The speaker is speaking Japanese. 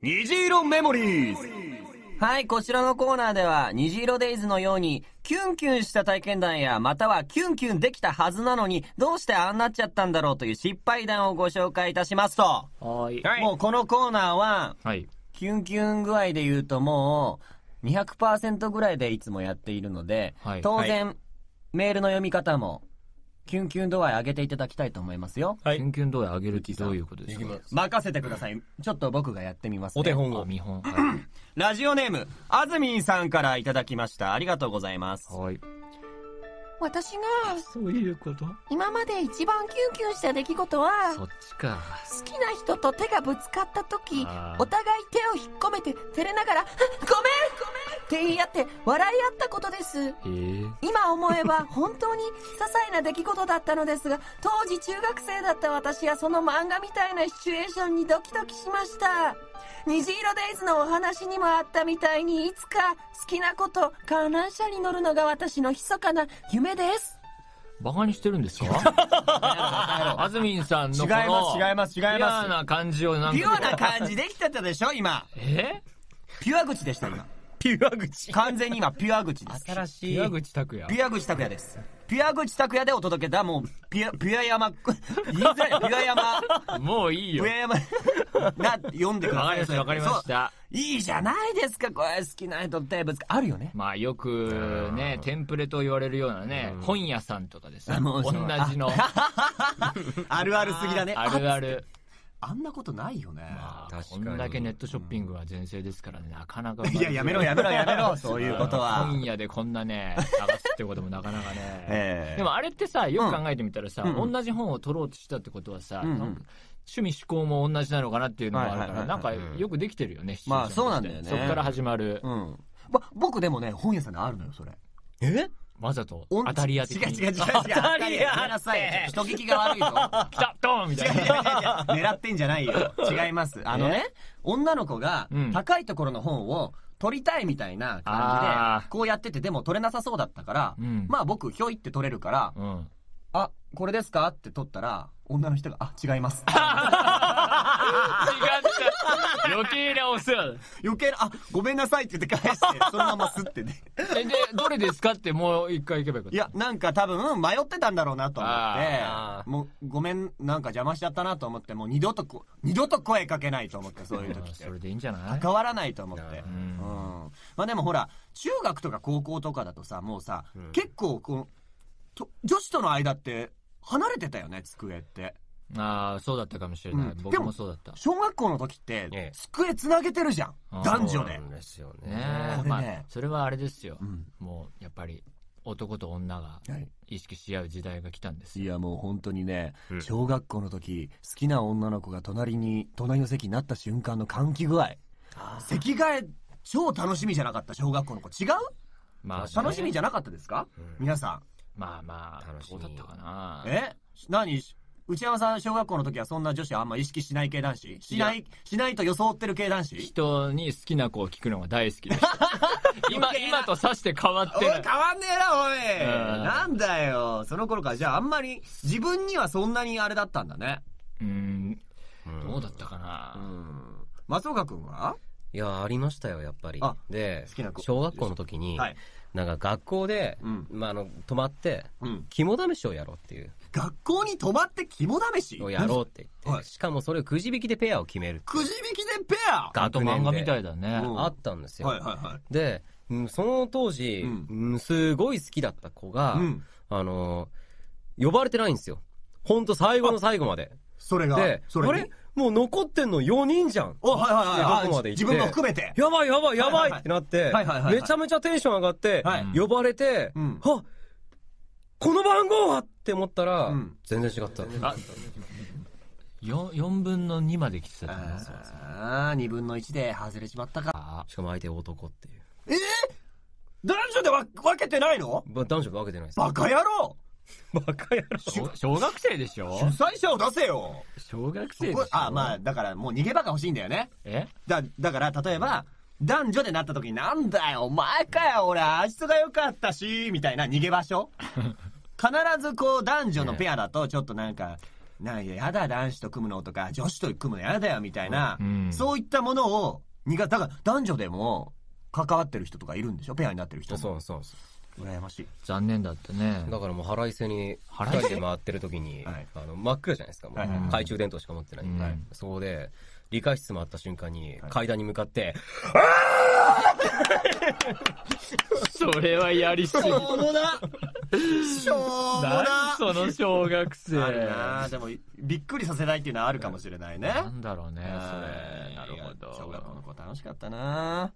虹色メモリーズはい、こちらのコーナーでは、虹色デイズのように、キュンキュンした体験談や、またはキュンキュンできたはずなのに、どうしてあんなっちゃったんだろうという失敗談をご紹介いたしますと。はい。もうこのコーナーは、はい、キュンキュン具合で言うともう、200%ぐらいでいつもやっているので、はい、当然、はい、メールの読み方も、キュンキュン度合い上げていただきたいと思いますよ。はいキュンキュン度合い上げるってどういうことですかす任せてください。ちょっと僕がやってみます、ね。お手本を見本。はラジオネーム、あずみんさんからいただきました。ありがとうございますはい。私がそういうこと今まで一番キュンキュンした出来事は、そっちか。好きな人と手がぶつかった時お互い手を引っ込めて照れながら、ごめんって言い合って笑い合ったことです、今思えば本当に些細な出来事だったのですが当時中学生だった私はその漫画みたいなシチュエーションにドキドキしました虹色デイズのお話にもあったみたいにいつか好きなこと観覧車に乗るのが私の密かな夢ですバカにしてるんですかあずみんさんのこの違います違います違いますピュアな感じをなんかピュアな感じできてたでしょ今えピュア口でした今ピュア口。完全に今、ピュア口です。新しい。ピュア口拓也。ピュア口拓也です。ピュア口拓也でお届けだ。もう、ピュア、ピュア山、言いづらい、ピュア山。もういいよ。ピュア山、な、読んでください。わかりました、わかりました。いいじゃないですか、これ好きな人ってぶつあるよね。まあよくね、テンプレと言われるようなね、本屋さんとかですね。同じの。あるあるすぎだね。あるある。あんなことないよね。まあ、こんだけネットショッピングは全盛ですからね、なかなか。いや、やめろ、やめろ、やめろ、そういうことは。本屋でこんなね、探すってこともなかなかね。えー、でもあれってさ、よく考えてみたらさ、うん、同じ本を取ろうとしたってことはさ、うん趣味嗜好も同じなのかなっていうのもあるから、なんかよくできてるよね、まあそうなんだよね。そこから始まる。うん。ま、僕でもね、本屋さんであるのよ、それ。えわざと当たり屋的違う違う違う違う。当たり屋やめなさい。人聞きが悪いぞ。ピタドンみたいな。狙ってんじゃないよ。違います。あのね、女の子が高いところの本を取りたいみたいな感じで、こうやっててでも取れなさそうだったから、まあ僕ひょいって取れるから、あ、これですかって取ったら、女の人が、あ、違います。違う 余計なお世話だ。余計な、あ、ごめんなさいって言って返して、そのまますってね。え、で、どれですかってもう一回行けばよかった。いや、なんか多分迷ってたんだろうなと思って、もうごめん、なんか邪魔しちゃったなと思って、もう二度とこ、二度と声かけないと思って、そういう時って。それでいいんじゃない関わらないと思って。うん。まあでもほら、中学とか高校とかだとさ、もうさ、うん、結構こう、女子との間って離れてたよね、机って。ああ、そうだったかもしれない。うん僕もそうだった。小学校の時って、机つなげてるじゃん。男女でそう。なんですよねねれねまあ、それはあれですよ。うんもう、やっぱり、男と女が意識し合う時代が来たんですいやもう本当にね、うん小学校の時、好きな女の子が隣に、隣の席になった瞬間の歓喜具合。席替え、超楽しみじゃなかった、小学校の子。違うまあ、楽しみじゃなかったですか、うん皆さん。まあまあ、楽しみだったかな。え何内山さん、小学校の時はそんな女子はあんま意識しない系男子しない、しないと装ってる系男子人に好きな子を聞くのが大好きでた 今、今とさして変わってお変わんねえな、おい。なんだよ。その頃から、じゃああんまり、自分にはそんなにあれだったんだね。うんどうだったかうなん。松岡君はいやありましたよやっぱりあで好きな子小学校の時に、はいなんか学校で、うんまあ、あの、泊まって、うん肝試しをやろうっていう、学校に泊まって肝試しをやろうって言って、しかもそれをくじ引きでペアを決める。くじ引きでペアあと漫画みたいだね。うんあったんですよ。はいはいはい。で、その当時、うんすごい好きだった子が、うんあの、呼ばれてないんですよ。ほんと最後の最後まで。それが。で、それあれもう残ってんの4人じゃん。お、はいはいはい。どこまで行って。自分も含めて。やばいやばいやばいってなって、めちゃめちゃテンション上がって、呼ばれて、はっこの番号はって思ったら、全然違った。あ 4, 4分の2まで来てたと思いますああ、2分の1で外れちまったか。しかも相手男っていう。ええ男女で分けてないの、男女で分けてないです。バカ野郎 バカ野郎。小学生でしょ主催者を出せよ小学生でしょあ、まあ、だからもう逃げ場が欲しいんだよね。えだ、だから、例えば、男女でなった時に、なんだよ、お前かよ、俺、足いが良かったし、みたいな逃げ場所 必ずこう、男女のペアだと、ちょっとなんか、なんや、やだ、男子と組むのとか、女子と組むのやだよ、みたいな、うん、そういったものを、苦手、だから男女でも、関わってる人とかいるんでしょペアになってる人そうそうそう。羨ましい。残念だったね。だからもう腹いせに、腹いせで回ってる時に、はいあの、真っ暗じゃないですか。もう、はいはいはい懐中電灯しか持ってないんで。そこで、理科室回った瞬間に、階段に向かって、それはやりすぎ。しょうもなしょうもなその小学生。あるなでも、びっくりさせないっていうのはあるかもしれないね。なんだろうね、それ。なるほど。小学校の子楽しかったな